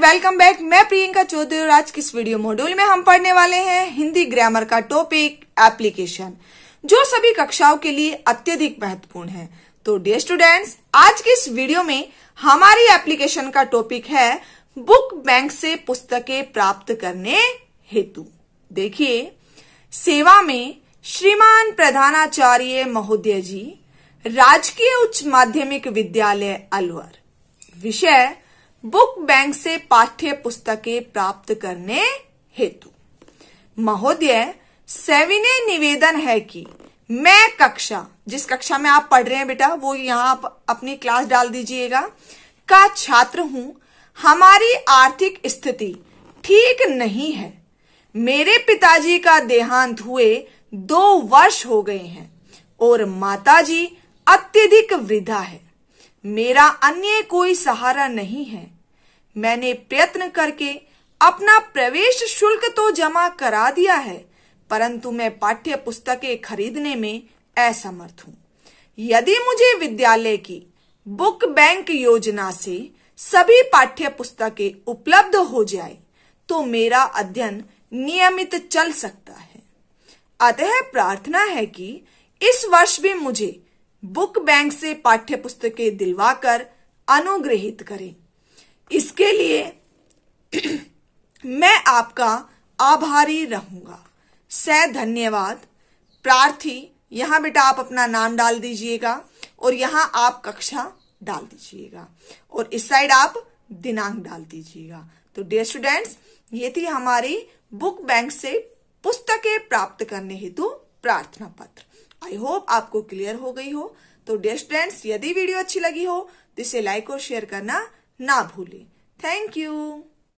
welcome back मैं प्रियंका चौधरी और आज किस वीडियो मॉड्यूल में हम पढ़ने वाले हैं हिंदी ग्रामर का टॉपिक एप्लीकेशन जो सभी कक्षाओं के लिए अत्यधिक महत्वपूर्ण है तो डियर स्टूडेंट्स आज के इस वीडियो में हमारी एप्लीकेशन का टॉपिक है बुक बैंक से पुस्तकें प्राप्त करने हेतु देखिए सेवा में श्रीमान प्रधानाचार्य महोदय जी राजकीय उच्च माध्यमिक विद्यालय अलवर विषय बुक बैंक से पाठ्य पुस्तकें प्राप्त करने हेतु महोदय सेविने निवेदन है कि मैं कक्षा जिस कक्षा में आप पढ़ रहे हैं बेटा वो यहाँ आप अपनी क्लास डाल दीजिएगा का छात्र हूं हमारी आर्थिक स्थिति ठीक नहीं है मेरे पिताजी का देहांत हुए दो वर्ष हो गए हैं और माताजी अत्यधिक वृद्धा है मेरा अन्य कोई सहारा नहीं है मैंने प्रयत्न करके अपना प्रवेश शुल्क तो जमा करा दिया है परंतु मैं पाठ्य पुस्तकें खरीदने में असमर्थ हूँ यदि मुझे विद्यालय की बुक बैंक योजना से सभी पाठ्य पुस्तकें उपलब्ध हो जाए तो मेरा अध्ययन नियमित चल सकता है अतः प्रार्थना है कि इस वर्ष भी मुझे बुक बैंक से पाठ्य पुस्तकें दिलवाकर अनुग्रहित करें इसके लिए मैं आपका आभारी रहूंगा स धन्यवाद प्रार्थी यहाँ बेटा आप अपना नाम डाल दीजिएगा और यहाँ आप कक्षा डाल दीजिएगा और इस साइड आप दिनांक डाल दीजिएगा तो डियर स्टूडेंट्स ये थी हमारी बुक बैंक से पुस्तकें प्राप्त करने हेतु प्रार्थना पत्र आई होप आपको क्लियर हो गई हो तो डियर स्टूडेंट्स यदि वीडियो अच्छी लगी हो तो इसे लाइक और शेयर करना ना भूलें थैंक यू